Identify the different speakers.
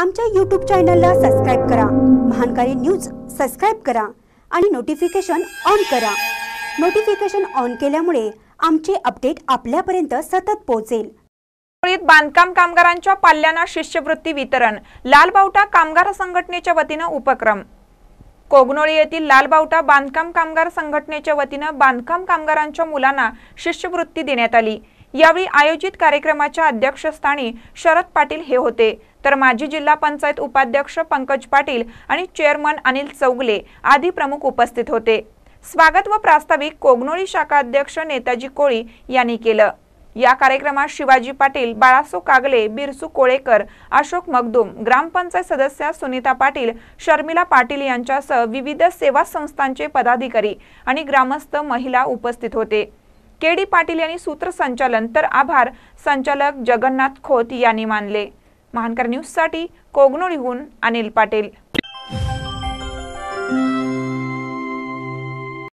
Speaker 1: आमच्या यूट्यूब चॅनलला सबस्क्राईब करा महानकारी न्यूज सबस्क्राईब करा आणि नोटिफिकेशन ऑन करा नोटिफिकेशन ऑन केल्यामुळे आमचे अपडेट आपल्यापर्यंत सतत पोहोचेल बांधकाम कामगारांच्या पाल्यांना शिष्यवृत्ती
Speaker 2: वितरण लालबावटा कामगार संघटनेच्या वतीनं उपक्रम कोगनोळी येथील लालबावटा बांधकाम कामगार संघटनेच्या वतीनं बांधकाम कामगारांच्या मुलांना शिष्यवृत्ती देण्यात आली यावेळी आयोजित कार्यक्रमाच्या अध्यक्षस्थानी शरद पाटील हे होते तर माजी जिल्हा पंचायत उपाध्यक्ष पंकज पाटील आणि चेअरमन अनिल चौगले आदी प्रमुख उपस्थित होते स्वागत व प्रास्ताविक कोगनोळी शाखा अध्यक्ष नेताजी कोळी यांनी केलं या कार्यक्रमात शिवाजी पाटील बाळासो कागले बिरसू कोळेकर अशोक मगदूम ग्रामपंचायत सदस्य सुनीता पाटील शर्मिला पाटील यांच्यासह विविध सेवा संस्थांचे पदाधिकारी आणि ग्रामस्थ महिला उपस्थित होते के डी पाटील यांनी सूत्रसंचालन तर आभार संचालक जगन्नाथ खोत यांनी मानले महानकर न्यूजसाठी कोगनोळीहून अनिल पाटील